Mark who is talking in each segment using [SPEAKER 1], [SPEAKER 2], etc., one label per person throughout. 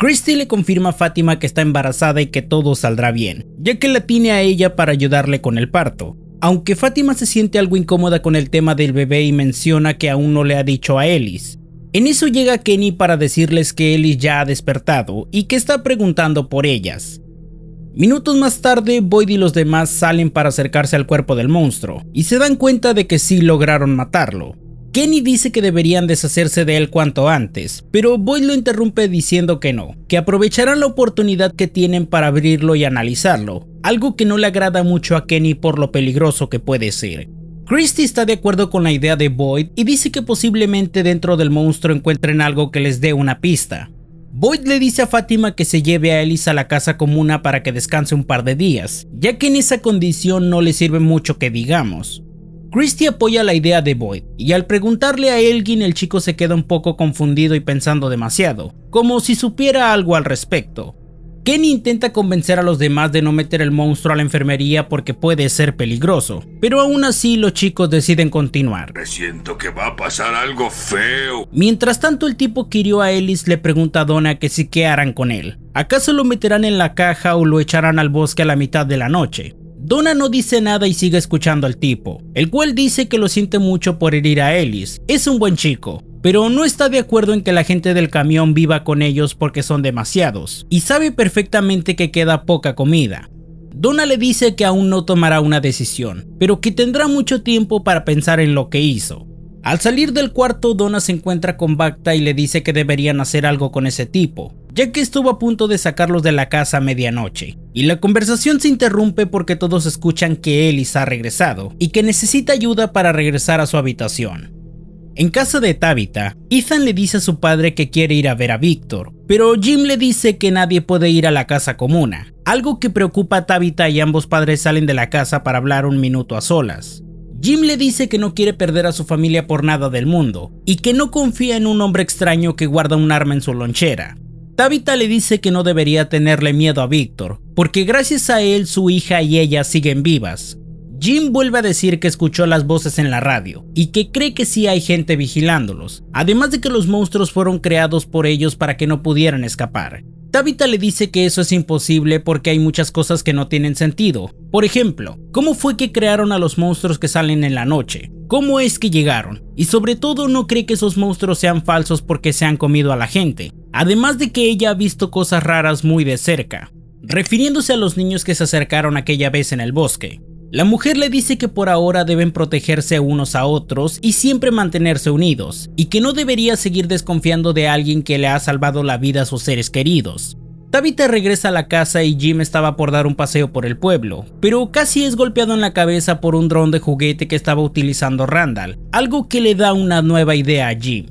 [SPEAKER 1] Christy le confirma a Fátima que está embarazada y que todo saldrá bien, ya que la tiene a ella para ayudarle con el parto. Aunque Fátima se siente algo incómoda con el tema del bebé y menciona que aún no le ha dicho a Ellis. En eso llega Kenny para decirles que Ellis ya ha despertado y que está preguntando por ellas. Minutos más tarde, Boyd y los demás salen para acercarse al cuerpo del monstruo y se dan cuenta de que sí lograron matarlo, Kenny dice que deberían deshacerse de él cuanto antes, pero Boyd lo interrumpe diciendo que no, que aprovecharán la oportunidad que tienen para abrirlo y analizarlo, algo que no le agrada mucho a Kenny por lo peligroso que puede ser. Christie está de acuerdo con la idea de Boyd y dice que posiblemente dentro del monstruo encuentren algo que les dé una pista. Boyd le dice a Fátima que se lleve a Ellis a la casa comuna para que descanse un par de días, ya que en esa condición no le sirve mucho que digamos. Christie apoya la idea de Boyd, y al preguntarle a Elgin el chico se queda un poco confundido y pensando demasiado, como si supiera algo al respecto. Ken intenta convencer a los demás de no meter el monstruo a la enfermería porque puede ser peligroso, pero aún así los chicos deciden continuar. Me siento que va a pasar algo feo. Mientras tanto el tipo que a Ellis le pregunta a Donna que si qué harán con él. ¿Acaso lo meterán en la caja o lo echarán al bosque a la mitad de la noche? Donna no dice nada y sigue escuchando al tipo, el cual dice que lo siente mucho por herir a Ellis, es un buen chico, pero no está de acuerdo en que la gente del camión viva con ellos porque son demasiados, y sabe perfectamente que queda poca comida. Donna le dice que aún no tomará una decisión, pero que tendrá mucho tiempo para pensar en lo que hizo. Al salir del cuarto, Donna se encuentra con Bacta y le dice que deberían hacer algo con ese tipo, ya que estuvo a punto de sacarlos de la casa a medianoche. Y la conversación se interrumpe porque todos escuchan que Ellis ha regresado y que necesita ayuda para regresar a su habitación. En casa de Tabitha, Ethan le dice a su padre que quiere ir a ver a Víctor, pero Jim le dice que nadie puede ir a la casa comuna, algo que preocupa a Tabitha y ambos padres salen de la casa para hablar un minuto a solas. Jim le dice que no quiere perder a su familia por nada del mundo y que no confía en un hombre extraño que guarda un arma en su lonchera, Davita le dice que no debería tenerle miedo a Víctor, porque gracias a él su hija y ella siguen vivas. Jim vuelve a decir que escuchó las voces en la radio y que cree que sí hay gente vigilándolos, además de que los monstruos fueron creados por ellos para que no pudieran escapar. Tabitha le dice que eso es imposible porque hay muchas cosas que no tienen sentido. Por ejemplo, ¿cómo fue que crearon a los monstruos que salen en la noche? ¿Cómo es que llegaron? Y sobre todo no cree que esos monstruos sean falsos porque se han comido a la gente, además de que ella ha visto cosas raras muy de cerca, refiriéndose a los niños que se acercaron aquella vez en el bosque. La mujer le dice que por ahora deben protegerse unos a otros y siempre mantenerse unidos, y que no debería seguir desconfiando de alguien que le ha salvado la vida a sus seres queridos. Tabitha regresa a la casa y Jim estaba por dar un paseo por el pueblo, pero casi es golpeado en la cabeza por un dron de juguete que estaba utilizando Randall, algo que le da una nueva idea a Jim.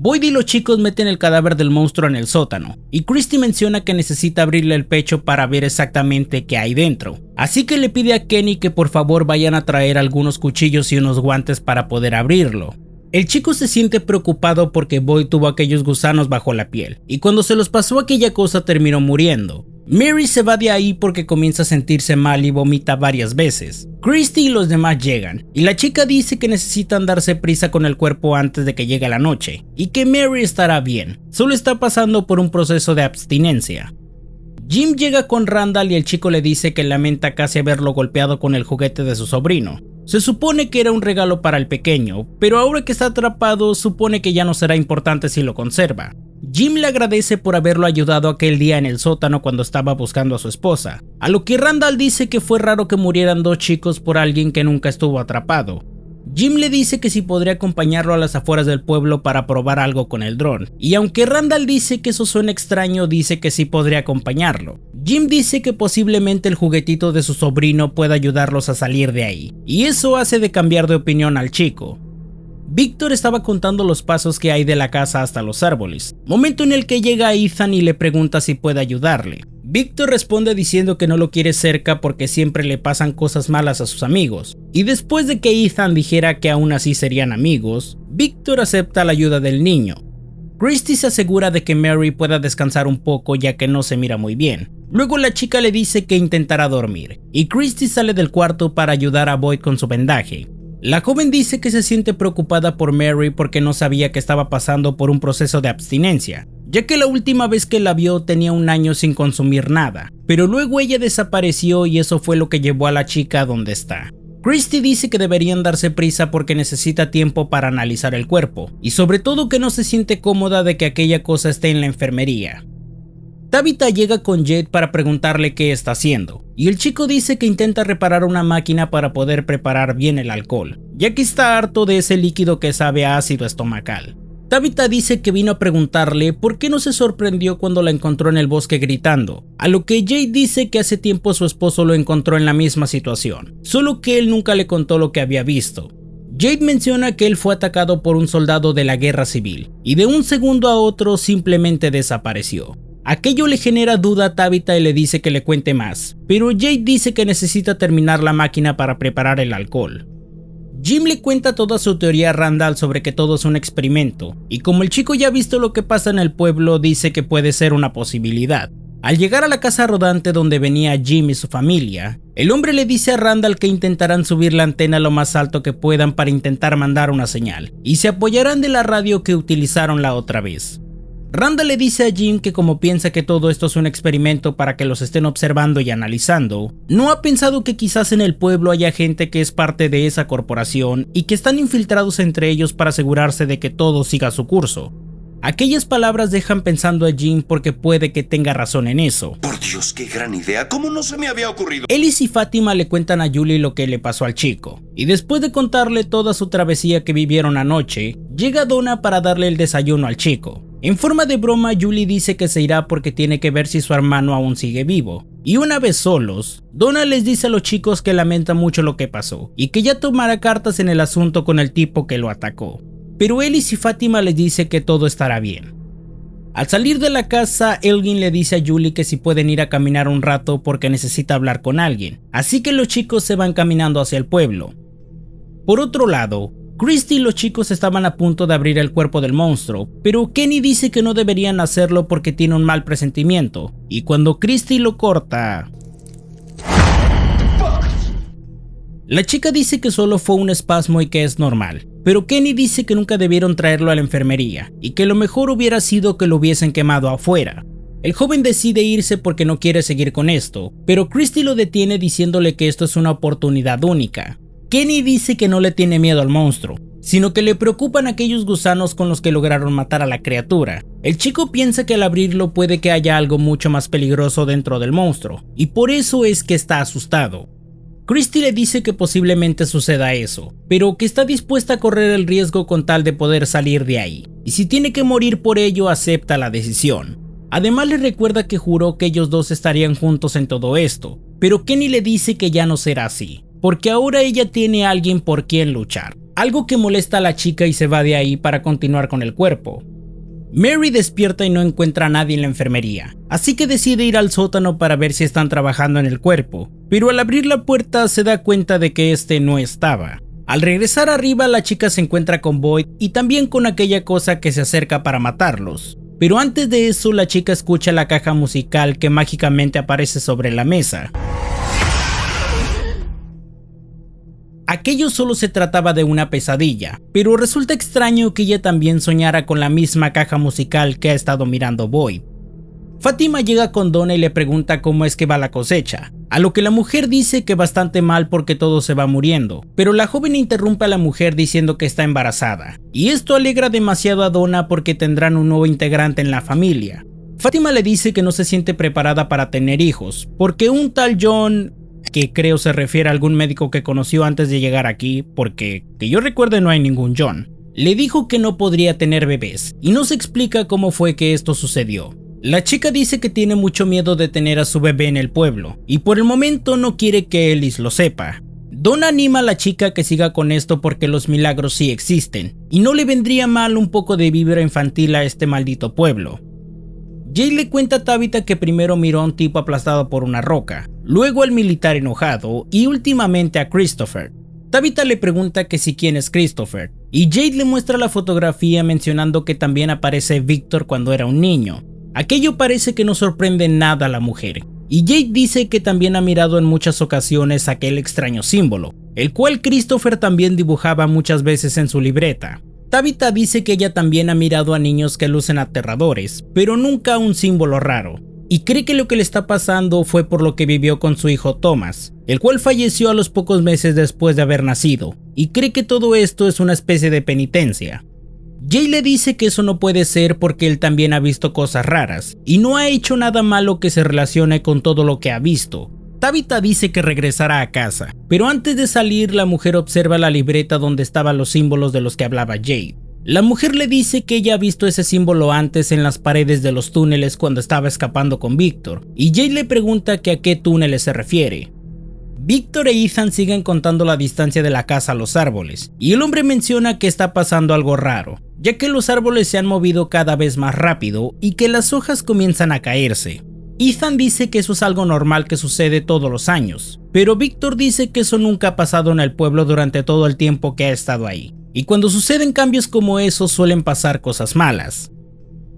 [SPEAKER 1] Boyd y los chicos meten el cadáver del monstruo en el sótano, y Christy menciona que necesita abrirle el pecho para ver exactamente qué hay dentro. Así que le pide a Kenny que por favor vayan a traer algunos cuchillos y unos guantes para poder abrirlo. El chico se siente preocupado porque Boyd tuvo aquellos gusanos bajo la piel, y cuando se los pasó aquella cosa terminó muriendo. Mary se va de ahí porque comienza a sentirse mal y vomita varias veces. Christy y los demás llegan, y la chica dice que necesitan darse prisa con el cuerpo antes de que llegue la noche, y que Mary estará bien, solo está pasando por un proceso de abstinencia. Jim llega con Randall y el chico le dice que lamenta casi haberlo golpeado con el juguete de su sobrino. Se supone que era un regalo para el pequeño, pero ahora que está atrapado supone que ya no será importante si lo conserva. Jim le agradece por haberlo ayudado aquel día en el sótano cuando estaba buscando a su esposa, a lo que Randall dice que fue raro que murieran dos chicos por alguien que nunca estuvo atrapado. Jim le dice que si podría acompañarlo a las afueras del pueblo para probar algo con el dron, y aunque Randall dice que eso suena extraño, dice que sí podría acompañarlo. Jim dice que posiblemente el juguetito de su sobrino pueda ayudarlos a salir de ahí, y eso hace de cambiar de opinión al chico, Victor estaba contando los pasos que hay de la casa hasta los árboles, momento en el que llega Ethan y le pregunta si puede ayudarle. Victor responde diciendo que no lo quiere cerca porque siempre le pasan cosas malas a sus amigos, y después de que Ethan dijera que aún así serían amigos, Victor acepta la ayuda del niño. Christy se asegura de que Mary pueda descansar un poco ya que no se mira muy bien. Luego la chica le dice que intentará dormir, y Christy sale del cuarto para ayudar a Boyd con su vendaje, la joven dice que se siente preocupada por Mary porque no sabía que estaba pasando por un proceso de abstinencia, ya que la última vez que la vio tenía un año sin consumir nada, pero luego ella desapareció y eso fue lo que llevó a la chica a donde está. Christie dice que deberían darse prisa porque necesita tiempo para analizar el cuerpo, y sobre todo que no se siente cómoda de que aquella cosa esté en la enfermería, Tabitha llega con Jade para preguntarle qué está haciendo, y el chico dice que intenta reparar una máquina para poder preparar bien el alcohol, ya que está harto de ese líquido que sabe a ácido estomacal. Tabitha dice que vino a preguntarle por qué no se sorprendió cuando la encontró en el bosque gritando, a lo que Jade dice que hace tiempo su esposo lo encontró en la misma situación, solo que él nunca le contó lo que había visto. Jade menciona que él fue atacado por un soldado de la guerra civil y de un segundo a otro simplemente desapareció. Aquello le genera duda a Tabitha y le dice que le cuente más, pero Jade dice que necesita terminar la máquina para preparar el alcohol. Jim le cuenta toda su teoría a Randall sobre que todo es un experimento, y como el chico ya ha visto lo que pasa en el pueblo, dice que puede ser una posibilidad. Al llegar a la casa rodante donde venía Jim y su familia, el hombre le dice a Randall que intentarán subir la antena lo más alto que puedan para intentar mandar una señal, y se apoyarán de la radio que utilizaron la otra vez. Randa le dice a Jim que como piensa que todo esto es un experimento para que los estén observando y analizando, no ha pensado que quizás en el pueblo haya gente que es parte de esa corporación y que están infiltrados entre ellos para asegurarse de que todo siga su curso. Aquellas palabras dejan pensando a Jim porque puede que tenga razón en eso. Por Dios, qué gran idea, ¿cómo no se me había ocurrido? Ellis y Fátima le cuentan a Julie lo que le pasó al chico, y después de contarle toda su travesía que vivieron anoche, llega Donna para darle el desayuno al chico. En forma de broma, Julie dice que se irá porque tiene que ver si su hermano aún sigue vivo. Y una vez solos, Donna les dice a los chicos que lamenta mucho lo que pasó y que ya tomará cartas en el asunto con el tipo que lo atacó. Pero Ellis y Fátima les dice que todo estará bien. Al salir de la casa, Elgin le dice a Julie que si pueden ir a caminar un rato porque necesita hablar con alguien, así que los chicos se van caminando hacia el pueblo. Por otro lado, Christy y los chicos estaban a punto de abrir el cuerpo del monstruo, pero Kenny dice que no deberían hacerlo porque tiene un mal presentimiento, y cuando Christy lo corta... La chica dice que solo fue un espasmo y que es normal, pero Kenny dice que nunca debieron traerlo a la enfermería, y que lo mejor hubiera sido que lo hubiesen quemado afuera. El joven decide irse porque no quiere seguir con esto, pero Christy lo detiene diciéndole que esto es una oportunidad única, Kenny dice que no le tiene miedo al monstruo, sino que le preocupan aquellos gusanos con los que lograron matar a la criatura. El chico piensa que al abrirlo puede que haya algo mucho más peligroso dentro del monstruo, y por eso es que está asustado. Christie le dice que posiblemente suceda eso, pero que está dispuesta a correr el riesgo con tal de poder salir de ahí, y si tiene que morir por ello acepta la decisión. Además le recuerda que juró que ellos dos estarían juntos en todo esto, pero Kenny le dice que ya no será así, porque ahora ella tiene a alguien por quien luchar, algo que molesta a la chica y se va de ahí para continuar con el cuerpo. Mary despierta y no encuentra a nadie en la enfermería, así que decide ir al sótano para ver si están trabajando en el cuerpo, pero al abrir la puerta se da cuenta de que este no estaba. Al regresar arriba la chica se encuentra con Boyd y también con aquella cosa que se acerca para matarlos. Pero antes de eso la chica escucha la caja musical que mágicamente aparece sobre la mesa. aquello solo se trataba de una pesadilla, pero resulta extraño que ella también soñara con la misma caja musical que ha estado mirando Boy. Fátima llega con Donna y le pregunta cómo es que va la cosecha, a lo que la mujer dice que bastante mal porque todo se va muriendo, pero la joven interrumpe a la mujer diciendo que está embarazada, y esto alegra demasiado a Donna porque tendrán un nuevo integrante en la familia. Fátima le dice que no se siente preparada para tener hijos, porque un tal John que creo se refiere a algún médico que conoció antes de llegar aquí, porque que yo recuerde no hay ningún John. Le dijo que no podría tener bebés, y no se explica cómo fue que esto sucedió. La chica dice que tiene mucho miedo de tener a su bebé en el pueblo, y por el momento no quiere que Ellis lo sepa. Don anima a la chica que siga con esto porque los milagros sí existen, y no le vendría mal un poco de vibra infantil a este maldito pueblo. Jay le cuenta a Tabitha que primero miró a un tipo aplastado por una roca, luego al militar enojado y últimamente a Christopher. Tabitha le pregunta que si quién es Christopher y Jade le muestra la fotografía mencionando que también aparece Victor cuando era un niño. Aquello parece que no sorprende nada a la mujer y Jade dice que también ha mirado en muchas ocasiones aquel extraño símbolo, el cual Christopher también dibujaba muchas veces en su libreta. Tabitha dice que ella también ha mirado a niños que lucen aterradores, pero nunca un símbolo raro y cree que lo que le está pasando fue por lo que vivió con su hijo Thomas, el cual falleció a los pocos meses después de haber nacido, y cree que todo esto es una especie de penitencia. Jay le dice que eso no puede ser porque él también ha visto cosas raras, y no ha hecho nada malo que se relacione con todo lo que ha visto. Tabitha dice que regresará a casa, pero antes de salir la mujer observa la libreta donde estaban los símbolos de los que hablaba Jade, la mujer le dice que ella ha visto ese símbolo antes en las paredes de los túneles cuando estaba escapando con Víctor, y Jay le pregunta que a qué túneles se refiere. Víctor e Ethan siguen contando la distancia de la casa a los árboles, y el hombre menciona que está pasando algo raro, ya que los árboles se han movido cada vez más rápido y que las hojas comienzan a caerse. Ethan dice que eso es algo normal que sucede todos los años, pero Víctor dice que eso nunca ha pasado en el pueblo durante todo el tiempo que ha estado ahí y cuando suceden cambios como esos suelen pasar cosas malas.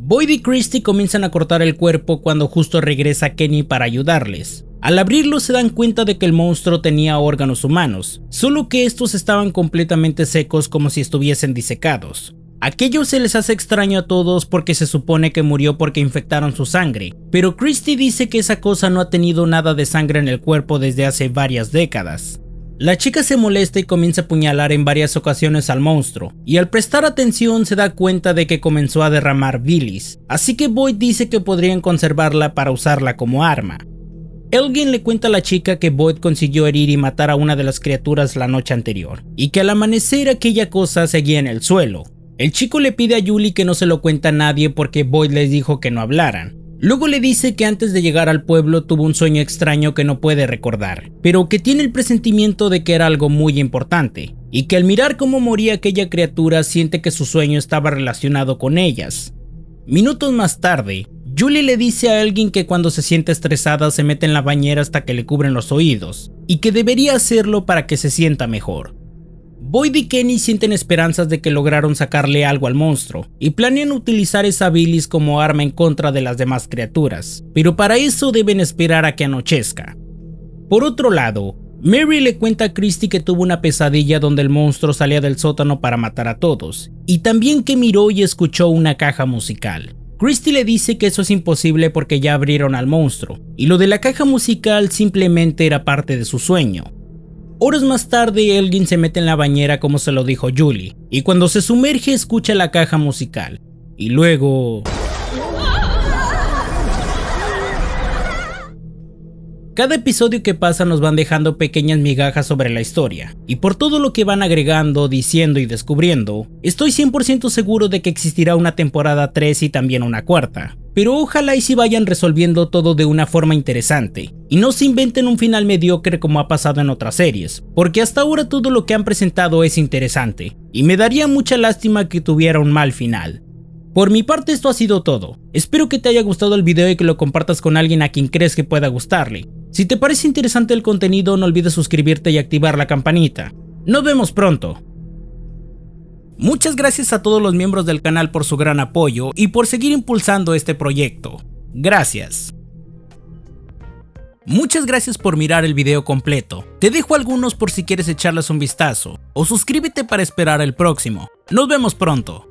[SPEAKER 1] Boyd y Christie comienzan a cortar el cuerpo cuando justo regresa Kenny para ayudarles. Al abrirlo se dan cuenta de que el monstruo tenía órganos humanos, solo que estos estaban completamente secos como si estuviesen disecados. Aquello se les hace extraño a todos porque se supone que murió porque infectaron su sangre, pero Christie dice que esa cosa no ha tenido nada de sangre en el cuerpo desde hace varias décadas. La chica se molesta y comienza a apuñalar en varias ocasiones al monstruo, y al prestar atención se da cuenta de que comenzó a derramar bilis, así que Boyd dice que podrían conservarla para usarla como arma. Elgin le cuenta a la chica que Boyd consiguió herir y matar a una de las criaturas la noche anterior, y que al amanecer aquella cosa seguía en el suelo. El chico le pide a Julie que no se lo cuente a nadie porque Boyd les dijo que no hablaran, Luego le dice que antes de llegar al pueblo tuvo un sueño extraño que no puede recordar, pero que tiene el presentimiento de que era algo muy importante, y que al mirar cómo moría aquella criatura siente que su sueño estaba relacionado con ellas. Minutos más tarde, Julie le dice a alguien que cuando se siente estresada se mete en la bañera hasta que le cubren los oídos, y que debería hacerlo para que se sienta mejor. Boyd y Kenny sienten esperanzas de que lograron sacarle algo al monstruo y planean utilizar esa bilis como arma en contra de las demás criaturas, pero para eso deben esperar a que anochezca. Por otro lado, Mary le cuenta a Christy que tuvo una pesadilla donde el monstruo salía del sótano para matar a todos, y también que miró y escuchó una caja musical. Christy le dice que eso es imposible porque ya abrieron al monstruo, y lo de la caja musical simplemente era parte de su sueño. Horas más tarde, Elgin se mete en la bañera como se lo dijo Julie, y cuando se sumerge escucha la caja musical. Y luego... Cada episodio que pasa nos van dejando pequeñas migajas sobre la historia, y por todo lo que van agregando, diciendo y descubriendo, estoy 100% seguro de que existirá una temporada 3 y también una cuarta. Pero ojalá y si vayan resolviendo todo de una forma interesante, y no se inventen un final mediocre como ha pasado en otras series, porque hasta ahora todo lo que han presentado es interesante, y me daría mucha lástima que tuviera un mal final. Por mi parte esto ha sido todo, espero que te haya gustado el video y que lo compartas con alguien a quien crees que pueda gustarle. Si te parece interesante el contenido, no olvides suscribirte y activar la campanita. Nos vemos pronto. Muchas gracias a todos los miembros del canal por su gran apoyo y por seguir impulsando este proyecto. Gracias. Muchas gracias por mirar el video completo. Te dejo algunos por si quieres echarles un vistazo o suscríbete para esperar el próximo. Nos vemos pronto.